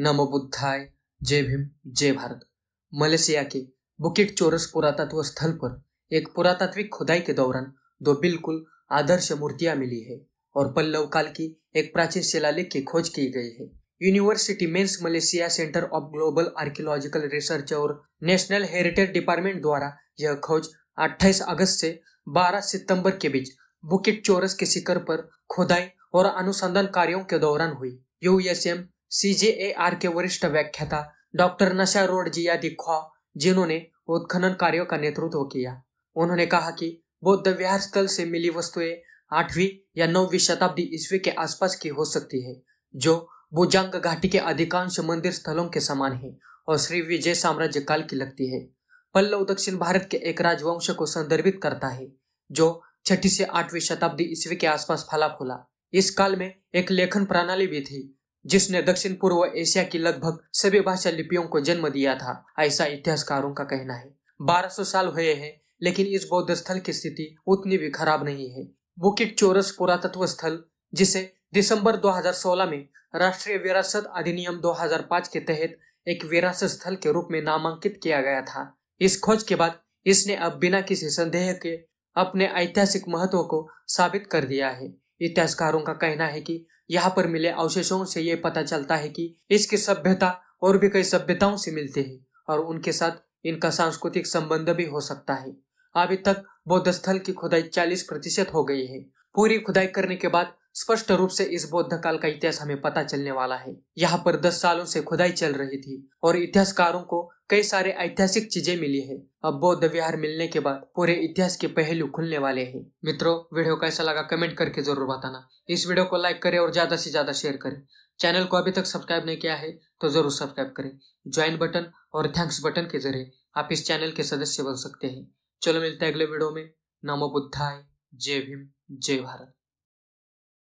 नमो बुद्धाय जय भीम जय भारत मलेशिया के बुकेट चोरस पुरातत्व स्थल पर एक पुरातात्विक खुदाई के दौरान दो बिल्कुल आदर्श मूर्तियां मिली है और पल्लव काल की एक प्राचीन शिलालेख की खोज की गई है यूनिवर्सिटी मेंस Malaysia centre of global archaeological research और नेशनल हेरिटेज डिपार्टमेंट द्वारा यह खोज 28 अगस्त से 12 सितंबर के बीच बुकिट चोरस के शिखर पर खुदाई और अनुसंधान कार्यों के दौरान हुई यूएसएम सीजेएआर के वरिष्ठ व्याख्याता डॉक्टर नशा रोड जिया दिखवा जिन्होंने उत्खनन कार्यो का नेतृत्व किया उन्होंने कहा कि बौद्ध विहार स्थल से मिली वस्तुएं आठवीं या नौवीं शताब्दी ईस्वी के आसपास की हो सकती है जो बुजांग घाटी के अधिकांश मंदिर स्थलों के समान है और श्री विजय साम्राज्य काल की लगती है पल्लव दक्षिण भारत के एक राजवंश को संदर्भित करता है जो छठी से आठवीं शताब्दी ईस्वी के आसपास फला फूला इस काल में एक लेखन प्रणाली भी थी जिसने दक्षिण पूर्व एशिया की लगभग सभी भाषा लिपियों को जन्म दिया था ऐसा इतिहासकारों का कहना है 1200 साल हुए हैं लेकिन इस बौद्ध स्थल की स्थिति उतनी भी खराब नहीं है बुकिट चोरस पुरातत्व स्थल जिसे दिसंबर 2016 में राष्ट्रीय विरासत अधिनियम 2005 के तहत एक विरासत स्थल के रूप में नामांकित किया गया था इस खोज के बाद इसने अब बिना किसी संदेह के अपने ऐतिहासिक महत्व को साबित कर दिया है इतिहासकारों का कहना है कि यहाँ पर मिले अवशेषों से ये पता चलता है कि इसकी सभ्यता और भी कई सभ्यताओं से मिलते हैं और उनके साथ इनका सांस्कृतिक संबंध भी हो सकता है अभी तक बौद्ध स्थल की खुदाई चालीस प्रतिशत हो गई है पूरी खुदाई करने के बाद स्पष्ट रूप से इस बौद्ध काल का इतिहास हमें पता चलने वाला है यहाँ पर दस सालों से खुदाई चल रही थी और इतिहासकारों को कई सारे ऐतिहासिक चीजें मिली है अब बौद्ध विहार मिलने के बाद पूरे इतिहास के पहलू खुलने वाले हैं मित्रों वीडियो कैसा लगा कमेंट करके जरूर बताना इस वीडियो को लाइक करें और ज्यादा से ज्यादा शेयर करें चैनल को अभी तक सब्सक्राइब नहीं किया है तो जरूर सब्सक्राइब करें ज्वाइन बटन और थैंक्स बटन के जरिए आप इस चैनल के सदस्य बन सकते हैं चलो मिलते हैं अगले वीडियो में नमो बुद्धाय जय भीम जय भारत